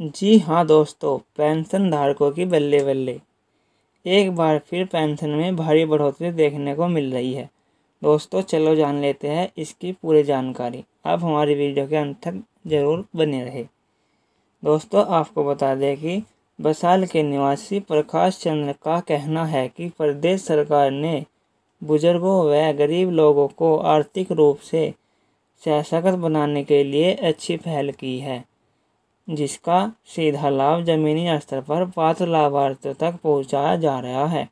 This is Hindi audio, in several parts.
जी हाँ दोस्तों पेंशन धारकों की बल्ले बल्ले एक बार फिर पेंशन में भारी बढ़ोतरी देखने को मिल रही है दोस्तों चलो जान लेते हैं इसकी पूरी जानकारी आप हमारी वीडियो के अंत तक जरूर बने रहे दोस्तों आपको बता दें कि बसाल के निवासी प्रकाश चंद्र का कहना है कि प्रदेश सरकार ने बुजुर्गों व गरीब लोगों को आर्थिक रूप से सशक्त बनाने के लिए अच्छी पहल की है जिसका सीधा लाभ जमीनी स्तर पर पात्र लाभार्थियों तक पहुंचाया जा रहा है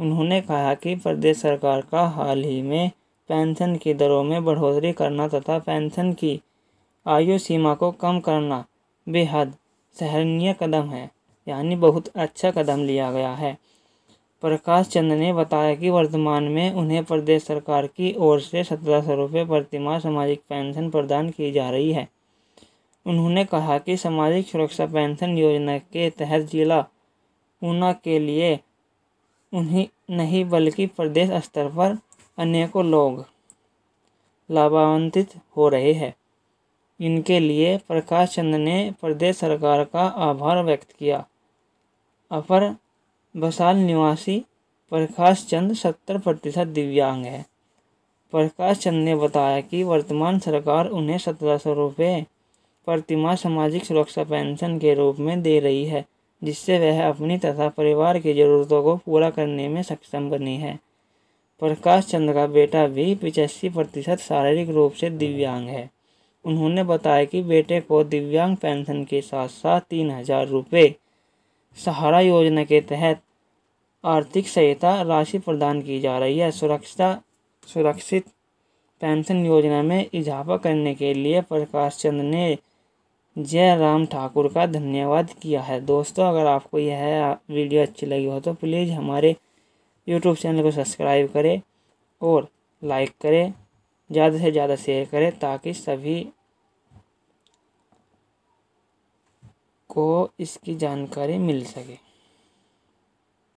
उन्होंने कहा कि प्रदेश सरकार का हाल ही में पेंशन की दरों में बढ़ोतरी करना तथा पेंशन की आयु सीमा को कम करना बेहद सराहनीय कदम है यानी बहुत अच्छा कदम लिया गया है प्रकाश चंद्र ने बताया कि वर्तमान में उन्हें प्रदेश सरकार की ओर से सत्रह सौ रुपये प्रतिमाह सामाजिक पेंशन प्रदान की जा रही है उन्होंने कहा कि सामाजिक सुरक्षा पेंशन योजना के तहत जिला ऊना के लिए उन्हीं नहीं बल्कि प्रदेश स्तर पर अनेकों लोग लाभान्वित हो रहे हैं इनके लिए प्रकाश चंद ने प्रदेश सरकार का आभार व्यक्त किया अपर बसाल निवासी प्रकाश चंद सत्तर प्रतिशत दिव्यांग है प्रकाश चंद ने बताया कि वर्तमान सरकार उन्हें सत्रह सौ रुपये प्रतिमा सामाजिक सुरक्षा पेंशन के रूप में दे रही है जिससे वह अपनी तथा परिवार की ज़रूरतों को पूरा करने में सक्षम बनी है प्रकाश चंद्र का बेटा भी पिचासी प्रतिशत शारीरिक रूप से दिव्यांग है उन्होंने बताया कि बेटे को दिव्यांग पेंशन के साथ साथ तीन हजार रुपये सहारा योजना के तहत आर्थिक सहायता राशि प्रदान की जा रही है सुरक्षा सुरक्षित पेंशन योजना में इजाफा करने के लिए प्रकाश चंद्र ने जयराम ठाकुर का धन्यवाद किया है दोस्तों अगर आपको यह वीडियो अच्छी लगी हो तो प्लीज़ हमारे यूट्यूब चैनल को सब्सक्राइब करें और लाइक करें ज़्यादा से ज़्यादा शेयर करें ताकि सभी को इसकी जानकारी मिल सके